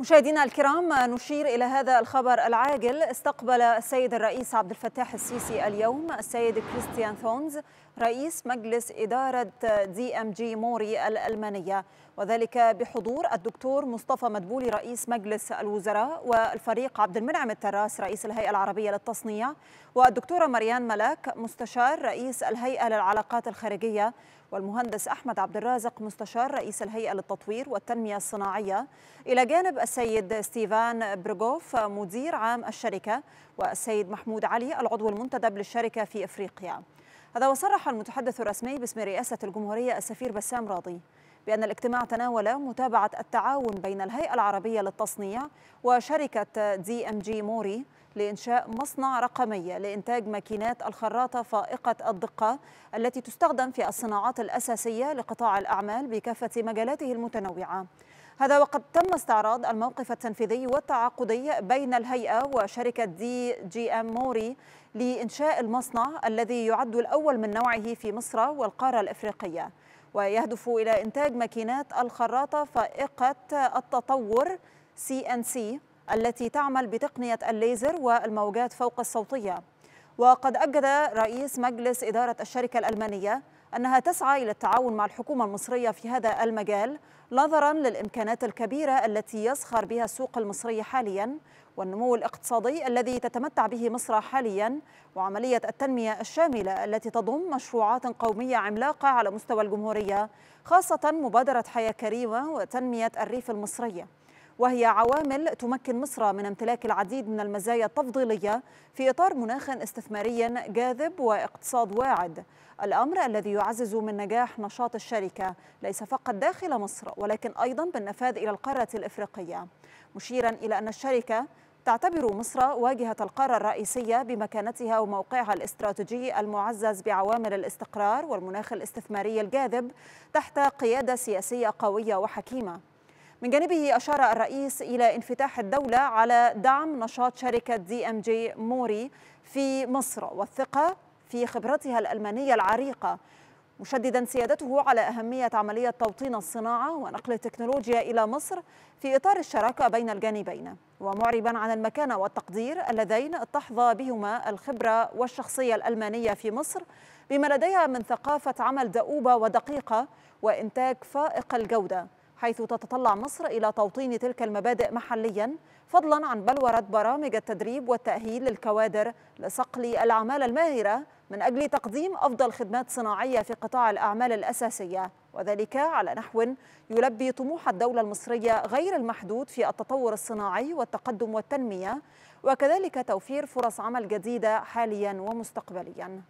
مشاهدينا الكرام نشير إلى هذا الخبر العاجل استقبل السيد الرئيس عبد الفتاح السيسي اليوم السيد كريستيان ثونز رئيس مجلس إدارة دي أم جي موري الألمانية وذلك بحضور الدكتور مصطفى مدبولي رئيس مجلس الوزراء والفريق عبد المنعم التراس رئيس الهيئة العربية للتصنيع والدكتورة مريان ملاك مستشار رئيس الهيئة للعلاقات الخارجية والمهندس أحمد عبد الرازق مستشار رئيس الهيئة للتطوير والتنمية الصناعية إلى جانب السيد ستيفان برجوف مدير عام الشركة والسيد محمود علي العضو المنتدب للشركة في إفريقيا هذا وصرح المتحدث الرسمي باسم رئاسة الجمهورية السفير بسام راضي بأن الاجتماع تناول متابعة التعاون بين الهيئة العربية للتصنيع وشركة دي ام جي موري لإنشاء مصنع رقمي لإنتاج ماكينات الخراطة فائقة الدقة التي تستخدم في الصناعات الأساسية لقطاع الأعمال بكافة مجالاته المتنوعة هذا وقد تم استعراض الموقف التنفيذي والتعاقدي بين الهيئة وشركة دي جي ام موري لإنشاء المصنع الذي يعد الأول من نوعه في مصر والقارة الإفريقية ويهدف إلى إنتاج ماكينات الخراطة فائقة التطور CNC التي تعمل بتقنية الليزر والموجات فوق الصوتية وقد أكد رئيس مجلس إدارة الشركة الألمانية أنها تسعى إلى التعاون مع الحكومة المصرية في هذا المجال نظرا للإمكانات الكبيرة التي يسخر بها السوق المصري حاليا والنمو الاقتصادي الذي تتمتع به مصر حاليا وعملية التنمية الشاملة التي تضم مشروعات قومية عملاقة على مستوى الجمهورية خاصة مبادرة حياة كريمة وتنمية الريف المصرية وهي عوامل تمكن مصر من امتلاك العديد من المزايا التفضيلية في إطار مناخ استثماري جاذب واقتصاد واعد الأمر الذي يعزز من نجاح نشاط الشركة ليس فقط داخل مصر ولكن أيضا بالنفاذ إلى القارة الإفريقية مشيرا إلى أن الشركة تعتبر مصر واجهة القارة الرئيسية بمكانتها وموقعها الاستراتيجي المعزز بعوامل الاستقرار والمناخ الاستثماري الجاذب تحت قيادة سياسية قوية وحكيمة من جانبه أشار الرئيس إلى انفتاح الدولة على دعم نشاط شركة دي أم جي موري في مصر والثقة في خبرتها الألمانية العريقة مشددا سيادته على أهمية عملية توطين الصناعة ونقل التكنولوجيا إلى مصر في إطار الشراكة بين الجانبين ومعربا عن المكانة والتقدير اللذين تحظى بهما الخبرة والشخصية الألمانية في مصر بما لديها من ثقافة عمل دؤوبة ودقيقة وإنتاج فائق الجودة حيث تتطلع مصر إلى توطين تلك المبادئ محليا فضلا عن بلورة برامج التدريب والتأهيل للكوادر لصقل العمالة الماهرة من أجل تقديم أفضل خدمات صناعية في قطاع الأعمال الأساسية وذلك على نحو يلبي طموح الدولة المصرية غير المحدود في التطور الصناعي والتقدم والتنمية وكذلك توفير فرص عمل جديدة حاليا ومستقبليا